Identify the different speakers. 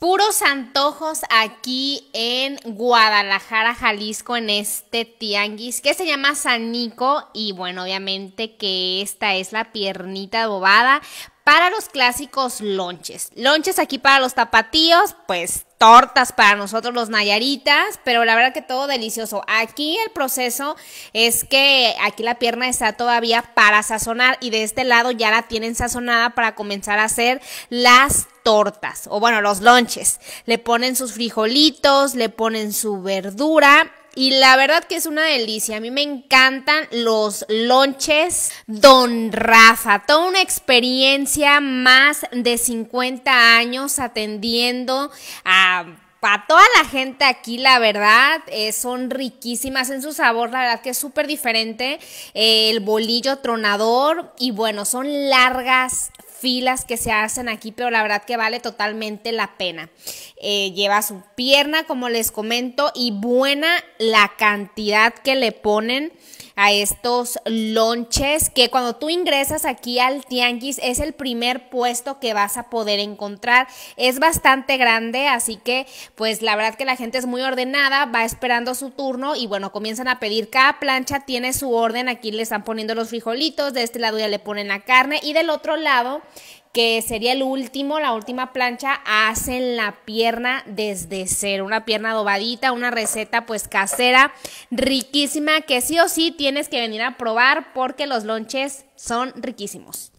Speaker 1: Puros antojos aquí en Guadalajara, Jalisco, en este tianguis que se llama Sanico y bueno, obviamente que esta es la piernita adobada para los clásicos lonches. Lonches aquí para los tapatíos, pues tortas para nosotros los nayaritas, pero la verdad que todo delicioso. Aquí el proceso es que aquí la pierna está todavía para sazonar y de este lado ya la tienen sazonada para comenzar a hacer las tortas o bueno, los lonches. Le ponen sus frijolitos, le ponen su verdura y la verdad que es una delicia. A mí me encantan los lonches Don Rafa. Toda una experiencia más de 50 años atendiendo a toda la gente aquí, la verdad, eh, son riquísimas en su sabor, la verdad que es súper diferente. Eh, el bolillo tronador y bueno, son largas, filas que se hacen aquí, pero la verdad que vale totalmente la pena. Eh, lleva su pierna, como les comento, y buena la cantidad que le ponen a estos lonches que cuando tú ingresas aquí al tianguis es el primer puesto que vas a poder encontrar es bastante grande así que pues la verdad que la gente es muy ordenada va esperando su turno y bueno comienzan a pedir cada plancha tiene su orden aquí le están poniendo los frijolitos de este lado ya le ponen la carne y del otro lado que sería el último, la última plancha, hacen la pierna desde cero, una pierna dobadita, una receta pues casera, riquísima, que sí o sí tienes que venir a probar porque los lonches son riquísimos.